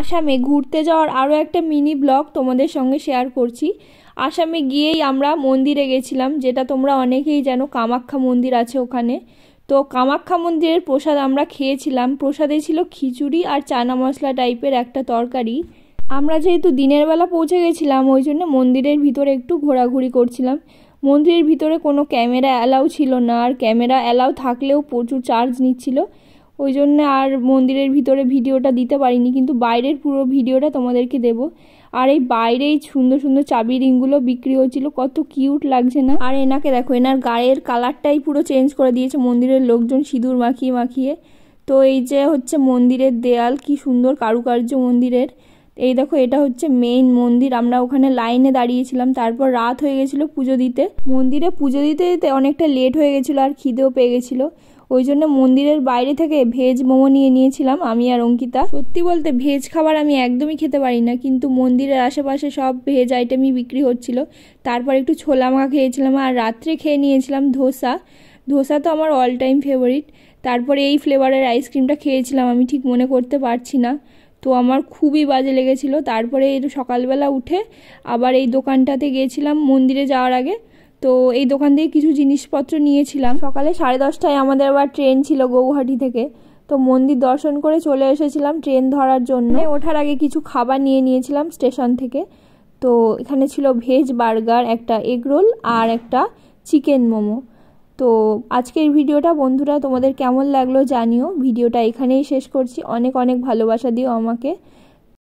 আসামে ঘুরতে যাওয়ার আরও একটা মিনি ব্লগ তোমাদের সঙ্গে শেয়ার করছি আসামে গিয়েই আমরা মন্দিরে গেছিলাম যেটা তোমরা অনেকেই জানো কামাখ্যা মন্দির আছে ওখানে তো কামাখ্যা মন্দিরের প্রসাদ আমরা খেয়েছিলাম প্রসাদে ছিল খিচুড়ি আর চানা মশলা টাইপের একটা তরকারি আমরা যেহেতু দিনের বেলা পৌঁছে গেছিলাম ওই জন্য মন্দিরের ভিতরে একটু ঘোরাঘুরি করছিলাম মন্দিরের ভিতরে কোনো ক্যামেরা অ্যালাউ ছিল না আর ক্যামেরা অ্যালাউ থাকলেও প্রচুর চার্জ নিচ্ছিল ওই জন্য আর মন্দিরের ভিতরে ভিডিওটা দিতে পারিনি কিন্তু বাইরের পুরো ভিডিওটা তোমাদেরকে দেব আর এই বাইরেই সুন্দর সুন্দর চাবি রিংগুলো বিক্রি হচ্ছিল কত কিউট লাগছে না আর এনাকে দেখো এনার গায়ের কালারটাই পুরো চেঞ্জ করে দিয়েছে মন্দিরের লোকজন সিঁদুর মাখিয়ে মাখিয়ে তো এই যে হচ্ছে মন্দিরের দেয়াল কি সুন্দর কারুকার্য মন্দিরের এই দেখো এটা হচ্ছে মেইন মন্দির আমরা ওখানে লাইনে দাঁড়িয়েছিলাম তারপর রাত হয়ে গেছিলো পুজো দিতে মন্দিরে পুজো দিতে দিতে অনেকটা লেট হয়ে গেছিলো আর খিদেও পেয়ে গেছিলো ওই জন্য মন্দিরের বাইরে থেকে ভেজ মোমো নিয়ে নিয়েছিলাম আমি আর অঙ্কিতা সত্যি বলতে ভেজ খাবার আমি একদমই খেতে পারি না কিন্তু মন্দিরের আশেপাশে সব ভেজ আইটেমই বিক্রি হচ্ছিল তারপর একটু ছোলা মাখা খেয়েছিলাম আর রাত্রে খেয়ে নিয়েছিলাম ধোসা ধোসা তো আমার অল টাইম ফেভারিট তারপরে এই ফ্লেভারের আইসক্রিমটা খেয়েছিলাম আমি ঠিক মনে করতে পারছি না তো আমার খুবই বাজে লেগেছিল তারপরে এই সকালবেলা উঠে আবার এই দোকানটাতে গিয়েছিলাম মন্দিরে যাওয়ার আগে তো এই দোকান থেকে কিছু জিনিসপত্র নিয়েছিলাম সকালে সাড়ে দশটায় আমাদের আবার ট্রেন ছিল গৌহাটি থেকে তো মন্দির দর্শন করে চলে এসেছিলাম ট্রেন ধরার জন্য ওঠার আগে কিছু খাবার নিয়ে নিয়েছিলাম স্টেশন থেকে তো এখানে ছিল ভেজ বার্গার একটা এগ রোল আর একটা চিকেন মোমো তো আজকের ভিডিওটা বন্ধুরা তোমাদের কেমন লাগলো জানিও ভিডিওটা এখানেই শেষ করছি অনেক অনেক ভালোবাসা দিও আমাকে